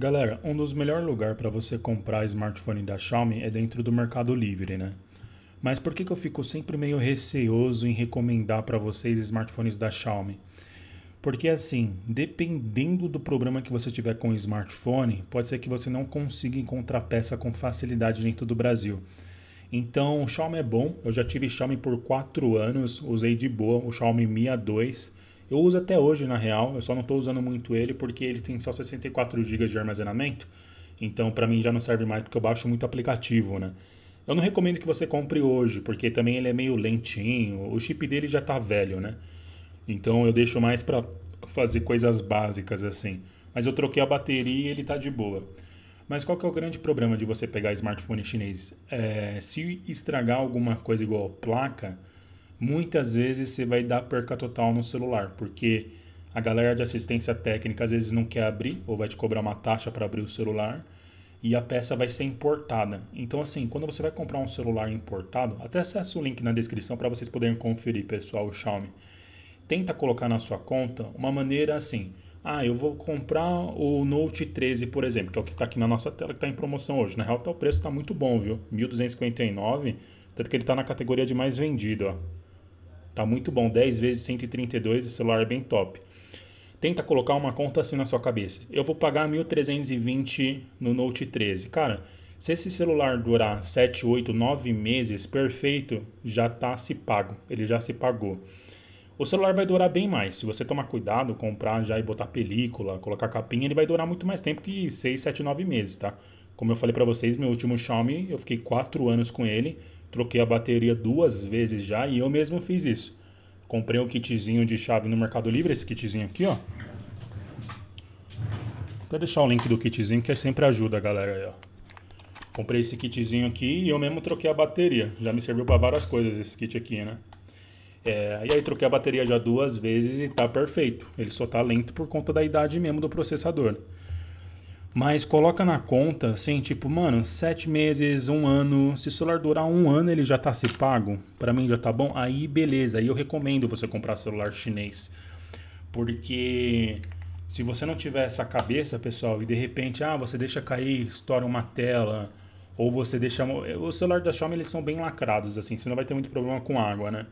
Galera, um dos melhores lugares para você comprar smartphone da Xiaomi é dentro do Mercado Livre, né? Mas por que, que eu fico sempre meio receoso em recomendar para vocês smartphones da Xiaomi? Porque assim, dependendo do problema que você tiver com o smartphone, pode ser que você não consiga encontrar peça com facilidade dentro do Brasil. Então, o Xiaomi é bom. Eu já tive Xiaomi por 4 anos, usei de boa o Xiaomi Mi A2 eu uso até hoje, na real, eu só não estou usando muito ele porque ele tem só 64 GB de armazenamento. Então, para mim já não serve mais porque eu baixo muito aplicativo, né? Eu não recomendo que você compre hoje, porque também ele é meio lentinho, o chip dele já está velho, né? Então eu deixo mais para fazer coisas básicas assim. Mas eu troquei a bateria e ele está de boa. Mas qual que é o grande problema de você pegar smartphone chinês? É, se estragar alguma coisa igual placa, muitas vezes você vai dar perca total no celular, porque a galera de assistência técnica às vezes não quer abrir ou vai te cobrar uma taxa para abrir o celular e a peça vai ser importada. Então assim, quando você vai comprar um celular importado, até acessa o link na descrição para vocês poderem conferir, pessoal, o Xiaomi. Tenta colocar na sua conta uma maneira assim, ah, eu vou comprar o Note 13, por exemplo, que é o que está aqui na nossa tela, que está em promoção hoje. Na real, tá, o preço está muito bom, viu? 1.259, tanto que ele está na categoria de mais vendido, ó. Tá muito bom, 10 vezes 132, o celular é bem top. Tenta colocar uma conta assim na sua cabeça. Eu vou pagar 1.320 no Note 13. Cara, se esse celular durar 7, 8, 9 meses, perfeito, já tá se pago. Ele já se pagou. O celular vai durar bem mais. Se você tomar cuidado, comprar já e botar película, colocar capinha, ele vai durar muito mais tempo que 6, 7, 9 meses, tá? Como eu falei para vocês, meu último Xiaomi, eu fiquei 4 anos com ele troquei a bateria duas vezes já e eu mesmo fiz isso. Comprei um kitzinho de chave no Mercado Livre, esse kitzinho aqui, ó. Vou deixar o link do kitzinho que sempre ajuda a galera aí, ó. Comprei esse kitzinho aqui e eu mesmo troquei a bateria. Já me serviu para várias coisas esse kit aqui, né? É, e aí troquei a bateria já duas vezes e tá perfeito. Ele só tá lento por conta da idade mesmo do processador. Mas coloca na conta, assim, tipo, mano, sete meses, um ano. Se o celular durar um ano, ele já tá se pago. Para mim já tá bom. Aí beleza, aí eu recomendo você comprar celular chinês. Porque se você não tiver essa cabeça, pessoal, e de repente, ah, você deixa cair, estoura uma tela, ou você deixa. Os eh, celulares da Xiaomi eles são bem lacrados, assim, você não vai ter muito problema com água, né?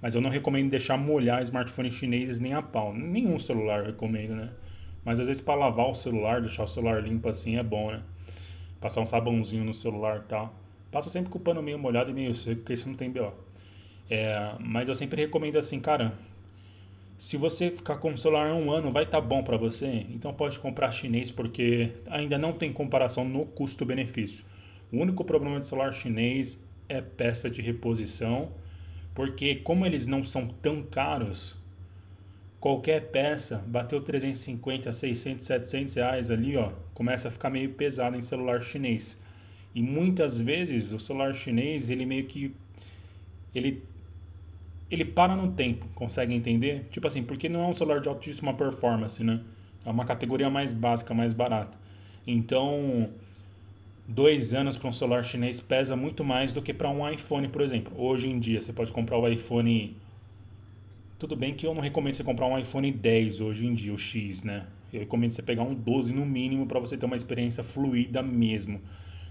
Mas eu não recomendo deixar molhar smartphone chineses nem a pau. Nenhum celular eu recomendo, né? Mas às vezes para lavar o celular, deixar o celular limpo assim é bom, né? Passar um sabãozinho no celular e tal. Passa sempre com o pano meio molhado e meio seco, porque isso não tem B.O. É, mas eu sempre recomendo assim, cara, se você ficar com o celular um ano, vai estar tá bom para você. Então pode comprar chinês porque ainda não tem comparação no custo-benefício. O único problema de celular chinês é peça de reposição, porque como eles não são tão caros, qualquer peça, bateu 350, 600, 700 reais ali, ó, começa a ficar meio pesado em celular chinês. E muitas vezes o celular chinês, ele meio que ele ele para no tempo, consegue entender? Tipo assim, porque não é um celular de altíssima performance, né? É uma categoria mais básica, mais barata. Então, dois anos para um celular chinês pesa muito mais do que para um iPhone, por exemplo. Hoje em dia, você pode comprar o iPhone tudo bem que eu não recomendo você comprar um iPhone 10 hoje em dia, o X, né? Eu recomendo você pegar um 12 no mínimo para você ter uma experiência fluida mesmo.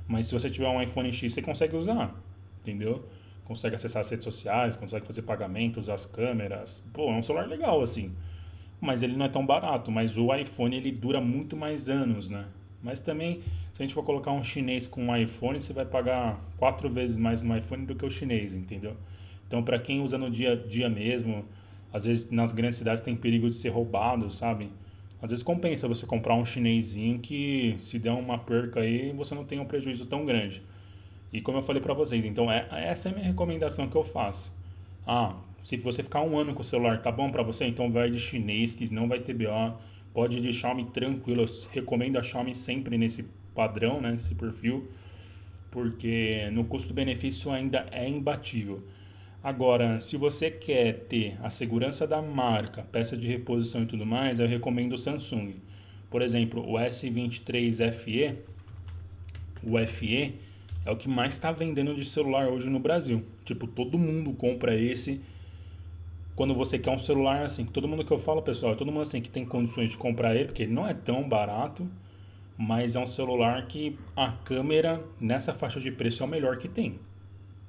Mas se você tiver um iPhone X, você consegue usar, entendeu? Consegue acessar as redes sociais, consegue fazer pagamentos, as câmeras. Pô, é um celular legal assim. Mas ele não é tão barato, mas o iPhone ele dura muito mais anos, né? Mas também, se a gente for colocar um chinês com um iPhone, você vai pagar quatro vezes mais no iPhone do que o chinês, entendeu? Então, para quem usa no dia a dia mesmo, às vezes nas grandes cidades tem perigo de ser roubado, sabe? Às vezes compensa você comprar um chinesinho que se der uma perca aí, você não tem um prejuízo tão grande. E como eu falei para vocês, então é, essa é a minha recomendação que eu faço. Ah, se você ficar um ano com o celular, tá bom para você? Então vai de chinês, que não vai ter BO. Pode ir de Xiaomi tranquilo. Eu recomendo a Xiaomi sempre nesse padrão, né, nesse perfil, porque no custo-benefício ainda é imbatível. Agora, se você quer ter a segurança da marca, peça de reposição e tudo mais, eu recomendo o Samsung. Por exemplo, o S23 FE, o FE é o que mais está vendendo de celular hoje no Brasil. Tipo, todo mundo compra esse. Quando você quer um celular assim, todo mundo que eu falo, pessoal, todo mundo assim que tem condições de comprar ele, porque ele não é tão barato, mas é um celular que a câmera nessa faixa de preço é o melhor que tem.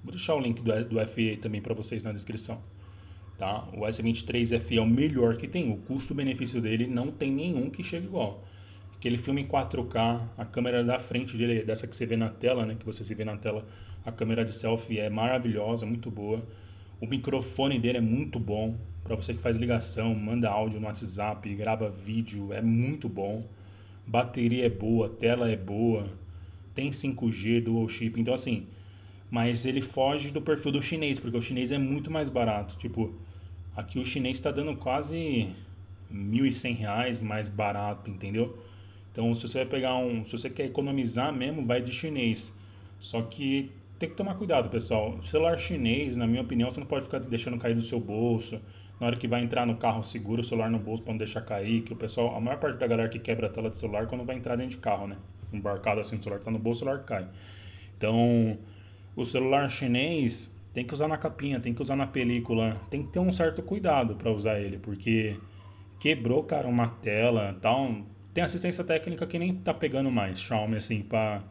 Vou deixar o link do, do FE também para vocês na descrição. Tá? O S23 FE é o melhor que tem. O custo-benefício dele não tem nenhum que chegue igual. Aquele filme em 4K, a câmera da frente dele, dessa que você vê na tela, né? Que você se vê na tela, a câmera de selfie é maravilhosa, muito boa. O microfone dele é muito bom. Para você que faz ligação, manda áudio no WhatsApp, grava vídeo, é muito bom. Bateria é boa, tela é boa, tem 5G, dual chip. Então, assim, mas ele foge do perfil do chinês, porque o chinês é muito mais barato. Tipo, aqui o chinês está dando quase R$ reais mais barato, entendeu? Então, se você vai pegar um, se você quer economizar mesmo, vai de chinês. Só que tem que tomar cuidado, pessoal. O celular chinês, na minha opinião, você não pode ficar deixando cair do seu bolso. Na hora que vai entrar no carro, segura o celular no bolso para não deixar cair. Que o pessoal, a maior parte da galera que quebra a tela de celular quando vai entrar dentro de carro, né? Embarcado assim, o celular tá no bolso, o celular cai. Então, o celular chinês tem que usar na capinha, tem que usar na película, tem que ter um certo cuidado para usar ele, porque quebrou, cara, uma tela, tal. Tá um... Tem assistência técnica que nem tá pegando mais, Xiaomi assim para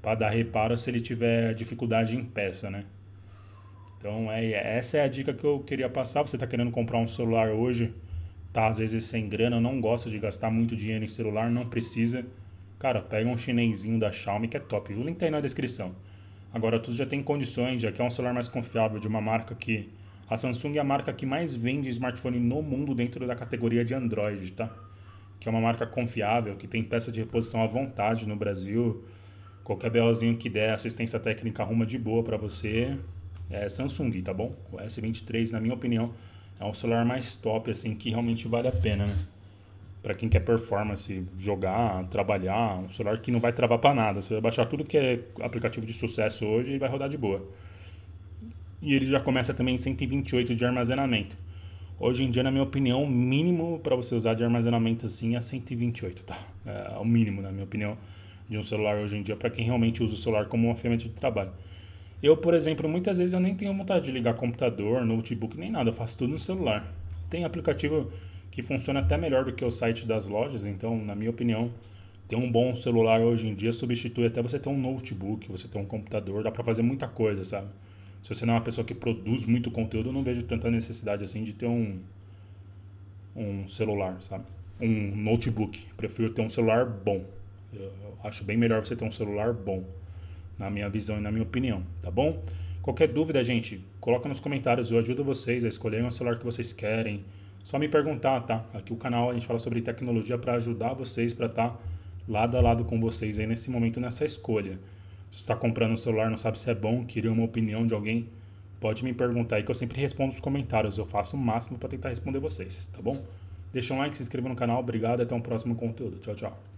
para dar reparo se ele tiver dificuldade em peça, né? Então, é, essa é a dica que eu queria passar. Você tá querendo comprar um celular hoje, tá às vezes sem grana, não gosta de gastar muito dinheiro em celular, não precisa. Cara, pega um chinesinho da Xiaomi que é top. O link tá aí na descrição. Agora tudo já tem condições, já que é um celular mais confiável de uma marca que a Samsung é a marca que mais vende smartphone no mundo dentro da categoria de Android, tá? Que é uma marca confiável, que tem peça de reposição à vontade no Brasil. Qualquer belozinho que der, assistência técnica arruma de boa para você. É Samsung, tá bom? O S23, na minha opinião, é um celular mais top, assim, que realmente vale a pena, né? para quem quer performance, jogar, trabalhar, um celular que não vai travar para nada. Você vai baixar tudo que é aplicativo de sucesso hoje e vai rodar de boa. E ele já começa também em 128 de armazenamento. Hoje em dia, na minha opinião, o mínimo para você usar de armazenamento assim é 128, tá? É o mínimo, na minha opinião, de um celular hoje em dia para quem realmente usa o celular como uma ferramenta de trabalho. Eu, por exemplo, muitas vezes eu nem tenho vontade de ligar computador, notebook, nem nada, eu faço tudo no celular. Tem aplicativo que funciona até melhor do que o site das lojas. Então, na minha opinião, ter um bom celular hoje em dia substitui até você ter um notebook, você ter um computador, dá para fazer muita coisa, sabe? Se você não é uma pessoa que produz muito conteúdo, eu não vejo tanta necessidade assim de ter um um celular, sabe? Um notebook. prefiro ter um celular bom. Eu acho bem melhor você ter um celular bom, na minha visão e na minha opinião, tá bom? Qualquer dúvida, gente, coloca nos comentários, eu ajudo vocês a escolherem um celular que vocês querem só me perguntar, tá? Aqui o canal a gente fala sobre tecnologia para ajudar vocês, para estar tá lado a lado com vocês aí nesse momento, nessa escolha. Se você está comprando um celular, não sabe se é bom, queria uma opinião de alguém, pode me perguntar aí que eu sempre respondo os comentários. Eu faço o máximo para tentar responder vocês, tá bom? Deixa um like, se inscreva no canal. Obrigado, até um próximo conteúdo. Tchau, tchau.